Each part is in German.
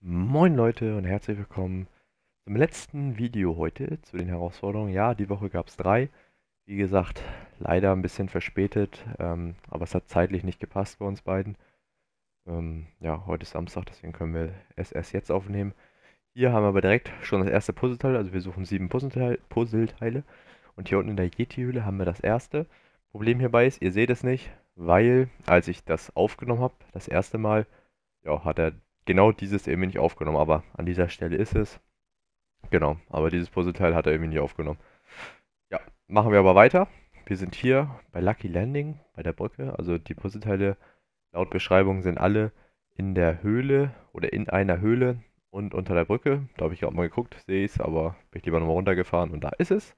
Moin Leute und herzlich willkommen zum letzten Video heute zu den Herausforderungen. Ja, die Woche gab es drei. Wie gesagt, leider ein bisschen verspätet, ähm, aber es hat zeitlich nicht gepasst bei uns beiden. Ähm, ja, heute ist Samstag, deswegen können wir es erst jetzt aufnehmen. Hier haben wir aber direkt schon das erste Puzzleteil, also wir suchen sieben Puzzleteile. Und hier unten in der Yeti-Höhle haben wir das erste. Problem hierbei ist, ihr seht es nicht, weil als ich das aufgenommen habe, das erste Mal, ja, hat er genau dieses irgendwie nicht aufgenommen, aber an dieser Stelle ist es. Genau, aber dieses Puzzleteil hat er irgendwie nicht aufgenommen. Ja, machen wir aber weiter. Wir sind hier bei Lucky Landing, bei der Brücke. Also die Puzzleteile laut Beschreibung sind alle in der Höhle oder in einer Höhle und unter der Brücke. Da habe ich gerade mal geguckt, sehe ich es, aber bin ich lieber nochmal runtergefahren und da ist es.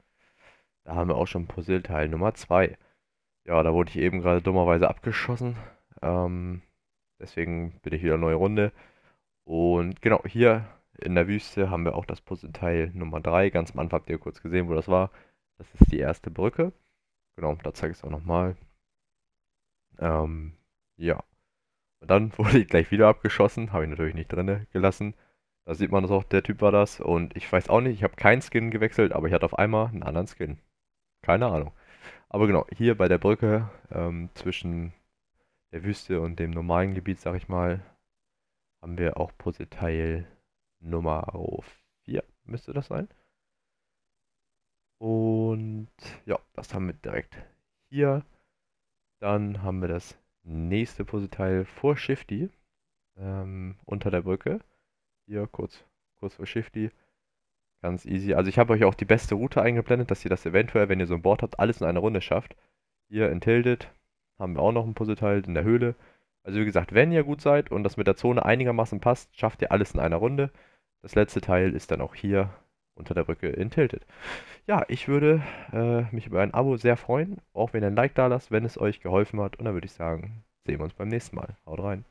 Da haben wir auch schon Puzzleteil Nummer 2. Ja, da wurde ich eben gerade dummerweise abgeschossen. Ähm, deswegen bin ich wieder eine neue Runde. Und genau, hier in der Wüste haben wir auch das Puzzleteil Nummer 3. Ganz am Anfang habt ihr kurz gesehen, wo das war. Das ist die erste Brücke. Genau, da zeige ich es auch nochmal. Ähm, ja. Und dann wurde ich gleich wieder abgeschossen. Habe ich natürlich nicht drin gelassen. Da sieht man das auch, der Typ war das. Und ich weiß auch nicht, ich habe keinen Skin gewechselt, aber ich hatte auf einmal einen anderen Skin. Keine Ahnung. Aber genau, hier bei der Brücke ähm, zwischen der Wüste und dem normalen Gebiet, sag ich mal, haben wir auch Puzzleteil Nummer 4, müsste das sein. Und ja, das haben wir direkt hier. Dann haben wir das nächste Puzzleteil vor Shifty ähm, unter der Brücke. Hier kurz, kurz vor Shifty. Ganz easy. Also ich habe euch auch die beste Route eingeblendet, dass ihr das eventuell, wenn ihr so ein Board habt, alles in einer Runde schafft. Hier in Tilded haben wir auch noch ein Puzzleteil in der Höhle. Also wie gesagt, wenn ihr gut seid und das mit der Zone einigermaßen passt, schafft ihr alles in einer Runde. Das letzte Teil ist dann auch hier unter der Brücke in Tilted. Ja, ich würde äh, mich über ein Abo sehr freuen, auch wenn ihr ein Like da lasst, wenn es euch geholfen hat. Und dann würde ich sagen, sehen wir uns beim nächsten Mal. Haut rein.